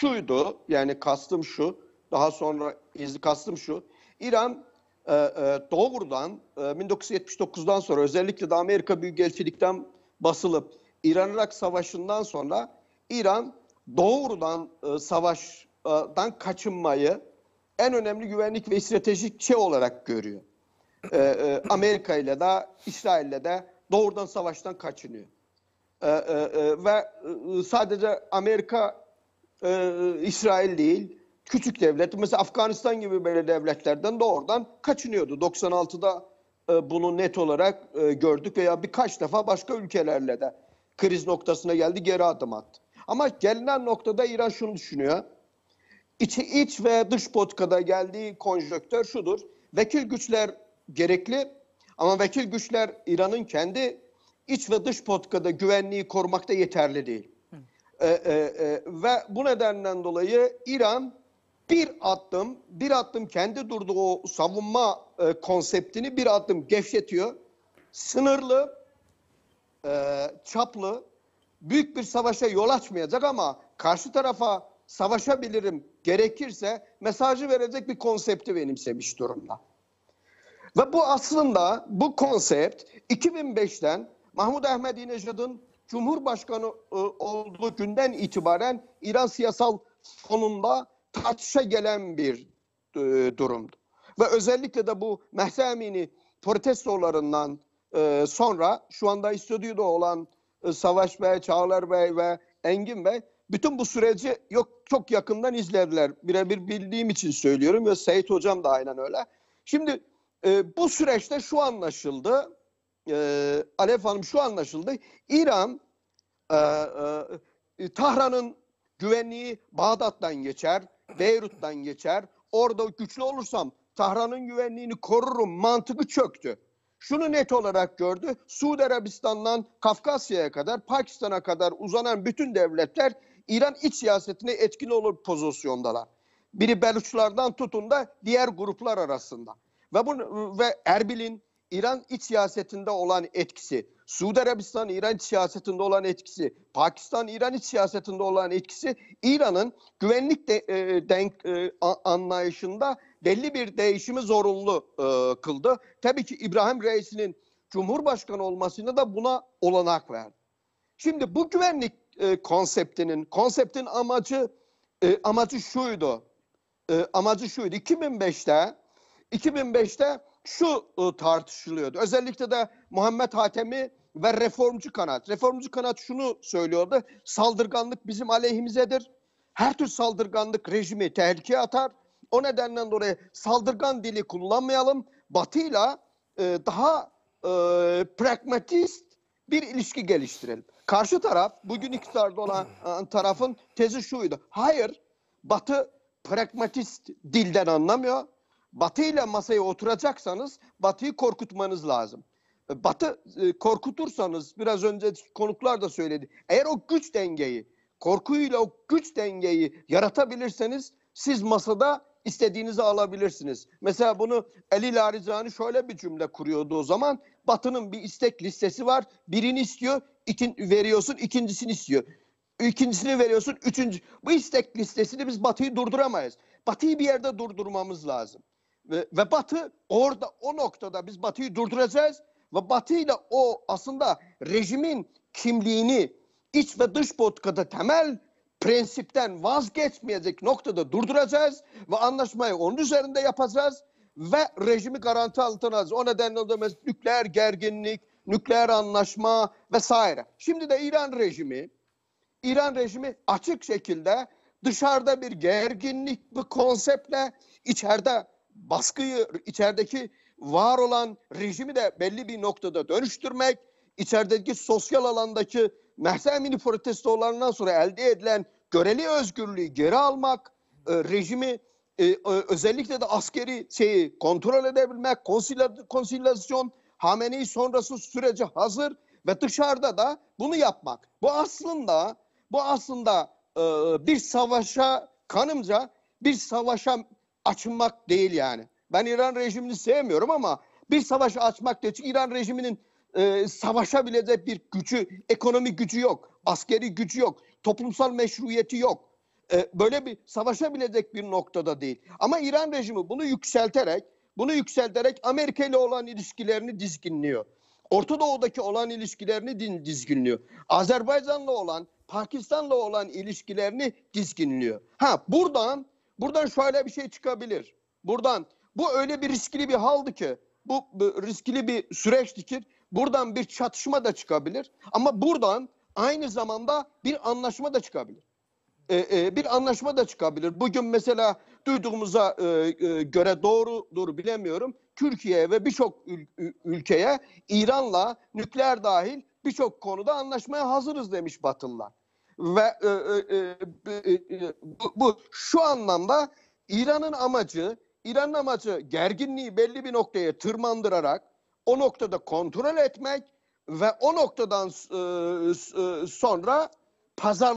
şuydu yani kastım şu daha sonra izli kastım şu İran e, e, Dover'dan e, 1979'dan sonra özellikle de Amerika Büyükelçilik'ten basılıp İran-Irak Savaşı'ndan sonra İran doğrudan e, savaştan kaçınmayı en önemli güvenlik ve stratejik şey olarak görüyor. E, e, Amerika ile de İsrail ile de doğrudan savaştan kaçınıyor. E, e, e, ve e, sadece Amerika e, İsrail değil, küçük devlet. Mesela Afganistan gibi böyle devletlerden doğrudan kaçınıyordu. 96'da e, bunu net olarak e, gördük veya birkaç defa başka ülkelerle de kriz noktasına geldi, geri adım attı. Ama gelinen noktada İran şunu düşünüyor. İç, iç ve dış potkada geldiği konjöktör şudur. Vekil güçler gerekli ama vekil güçler İran'ın kendi iç ve dış potkada güvenliği korumakta yeterli değil. E, e, e, ve bu nedenden dolayı İran bir adım, bir adım kendi durduğu savunma e, konseptini bir adım gevşetiyor. Sınırlı, e, çaplı, büyük bir savaşa yol açmayacak ama karşı tarafa savaşabilirim gerekirse mesajı verecek bir konsepti benimsemiş durumda. Ve bu aslında bu konsept 2005'ten Mahmut Ahmet İnecad'ın Cumhurbaşkanı e, olduğu günden itibaren İran siyasal fonunda tartışa gelen bir e, durumdu. Ve özellikle de bu Mehdi Amini protestolarından e, sonra şu anda stüdyoda olan Savaş Bey, Çağlar Bey ve Engin Bey bütün bu süreci yok çok yakından izlediler. Birebir bildiğim için söylüyorum ve Seyit Hocam da aynen öyle. Şimdi e, bu süreçte şu anlaşıldı e, Alef Hanım şu anlaşıldı. İran e, e, Tahran'ın güvenliği Bağdat'tan geçer, Beyrut'tan geçer. Orada güçlü olursam Tahran'ın güvenliğini korurum mantığı çöktü. Şunu net olarak gördü. Suudi Arabistan'dan Kafkasya'ya kadar, Pakistan'a kadar uzanan bütün devletler İran iç siyasetine etkili olur pozisyondalar. Biri Beluçlardan tutun da diğer gruplar arasında. Ve, bunu, ve Erbil'in, İran iç siyasetinde olan etkisi, Suudi Arabistan İran iç siyasetinde olan etkisi, Pakistan İran iç siyasetinde olan etkisi İran'ın güvenlik de, e, denk e, anlayışında belli bir değişimi zorunlu e, kıldı. Tabii ki İbrahim Reis'in Cumhurbaşkanı olmasına da buna olanak verdi. Şimdi bu güvenlik e, konseptinin konseptin amacı e, amacı şuydu. E, amacı şuydu. 2005'te 2005'te şu e, tartışılıyordu. Özellikle de Muhammed Hatemi ve reformcu kanat. Reformcu kanat şunu söylüyordu. Saldırganlık bizim aleyhimizedir. Her tür saldırganlık rejimi tehlikeye atar. O nedenle dolayı saldırgan dili kullanmayalım. Batı'yla e, daha e, pragmatist bir ilişki geliştirelim. Karşı taraf, bugün iktidarda olan e, tarafın tezi şuydu. Hayır, Batı pragmatist dilden anlamıyor. Batı ile masaya oturacaksanız Batı'yı korkutmanız lazım. Batı e, korkutursanız biraz önce konuklar da söyledi. Eğer o güç dengeyi, korkuyla o güç dengeyi yaratabilirseniz siz masada istediğinizi alabilirsiniz. Mesela bunu Ali Larizani şöyle bir cümle kuruyordu o zaman. Batı'nın bir istek listesi var. Birini istiyor, ikin, veriyorsun, ikincisini istiyor. İkincisini veriyorsun, üçüncü. Bu istek listesini biz Batı'yı durduramayız. Batı'yı bir yerde durdurmamız lazım ve, ve Batı orada o noktada biz Batı'yı durduracağız ve Batı ile o aslında rejimin kimliğini iç ve dış politikada temel prensipten vazgeçmeyecek noktada durduracağız ve anlaşmayı onun üzerinde yapacağız ve rejimi garanti altına alacağız. O nedenle de mesela nükleer gerginlik, nükleer anlaşma vesaire. Şimdi de İran rejimi İran rejimi açık şekilde dışarıda bir gerginlik bu konseptle içeride baskıyı içerideki var olan rejimi de belli bir noktada dönüştürmek, içerideki sosyal alandaki Mersi protestolarından sonra elde edilen göreli özgürlüğü geri almak, e, rejimi e, e özellikle de askeri şeyi kontrol edebilmek, konsilasyon, Hamene'yi sonrası süreci hazır ve dışarıda da bunu yapmak. Bu aslında bu aslında e, bir savaşa kanımca bir savaşa Açınmak değil yani. Ben İran rejimini sevmiyorum ama bir savaş açmak değil. Çünkü İran rejiminin e, savaşa bile de bir gücü, ekonomik gücü yok. Askeri gücü yok. Toplumsal meşruiyeti yok. E, böyle bir savaşabilecek bir noktada değil. Ama İran rejimi bunu yükselterek, bunu yükselterek Amerika ile olan ilişkilerini dizginliyor. Orta Doğu'daki olan ilişkilerini dizginliyor. Azerbaycan'la olan, Pakistan'la olan ilişkilerini dizginliyor. Ha buradan Buradan şöyle bir şey çıkabilir. Buradan bu öyle bir riskli bir haldı ki bu, bu riskli bir süreçti ki buradan bir çatışma da çıkabilir. Ama buradan aynı zamanda bir anlaşma da çıkabilir. Ee, bir anlaşma da çıkabilir. Bugün mesela duyduğumuza e, e, göre doğrudur bilemiyorum. Türkiye ve birçok ül, ülkeye İran'la nükleer dahil birçok konuda anlaşmaya hazırız demiş Batılılar ve e, e e, e, e, bu, bu şu anlamda İran'ın amacı İran'ın amacı gerginliği belli bir noktaya tırmandırarak o noktada kontrol etmek ve o noktadan e, e, sonra pazar